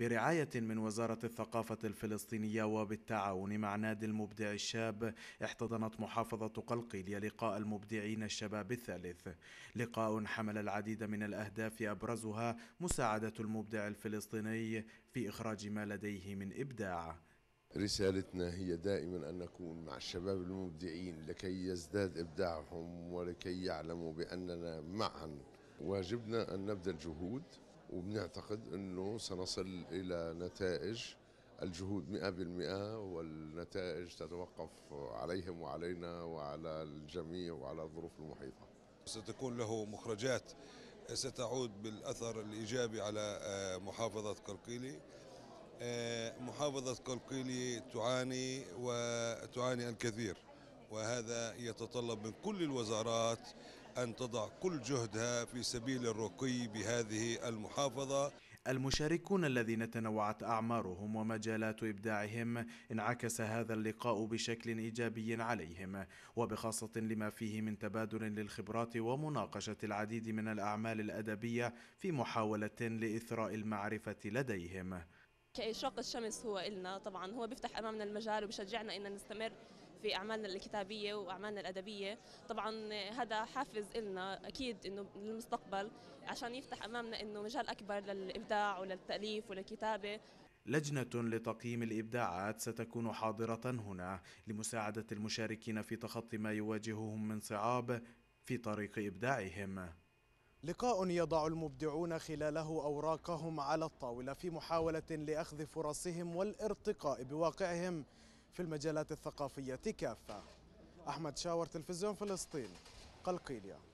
برعاية من وزارة الثقافة الفلسطينية وبالتعاون مع نادي المبدع الشاب احتضنت محافظة قلقيلية لقاء المبدعين الشباب الثالث لقاء حمل العديد من الأهداف أبرزها مساعدة المبدع الفلسطيني في إخراج ما لديه من إبداع رسالتنا هي دائما أن نكون مع الشباب المبدعين لكي يزداد إبداعهم ولكي يعلموا بأننا معا واجبنا أن نبذل جهود وبنعتقد أنه سنصل إلى نتائج الجهود 100% والنتائج تتوقف عليهم وعلينا وعلى الجميع وعلى الظروف المحيطة ستكون له مخرجات ستعود بالأثر الإيجابي على آه، محافظة قلقيلي آه، محافظة قلقيلي تعاني وتعاني الكثير وهذا يتطلب من كل الوزارات أن تضع كل جهدها في سبيل الرقي بهذه المحافظة المشاركون الذين تنوعت أعمارهم ومجالات إبداعهم انعكس هذا اللقاء بشكل إيجابي عليهم وبخاصة لما فيه من تبادل للخبرات ومناقشة العديد من الأعمال الأدبية في محاولة لإثراء المعرفة لديهم كإشراق الشمس هو إلنا طبعا هو بيفتح أمامنا المجال وبشجعنا إن نستمر في أعمالنا الكتابية وأعمالنا الأدبية طبعا هذا حافز إلنا أكيد إنه للمستقبل عشان يفتح أمامنا إنه مجال أكبر للإبداع وللتأليف وللكتابة لجنة لتقييم الإبداعات ستكون حاضرة هنا لمساعدة المشاركين في تخطي ما يواجههم من صعاب في طريق إبداعهم لقاء يضع المبدعون خلاله أوراقهم على الطاولة في محاولة لأخذ فرصهم والارتقاء بواقعهم في المجالات الثقافية كافة أحمد شاور تلفزيون فلسطين قلقيلية